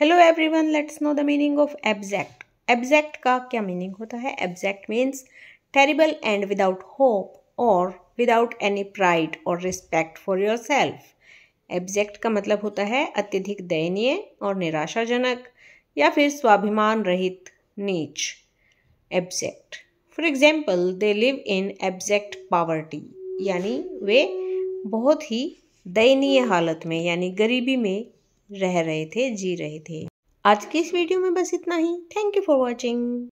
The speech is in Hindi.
hello everyone let's know the meaning of abject abject का क्या मीनिंग होता है abject means terrible and without hope और विदाउट एनी प्राइड और respect for yourself abject का मतलब होता है अत्यधिक दयनीय और निराशाजनक या फिर स्वाभिमान रहित नीच abject for example they live in abject poverty यानी वे बहुत ही दयनीय हालत में यानी गरीबी में रह रहे थे जी रहे थे आज के इस वीडियो में बस इतना ही थैंक यू फॉर वॉचिंग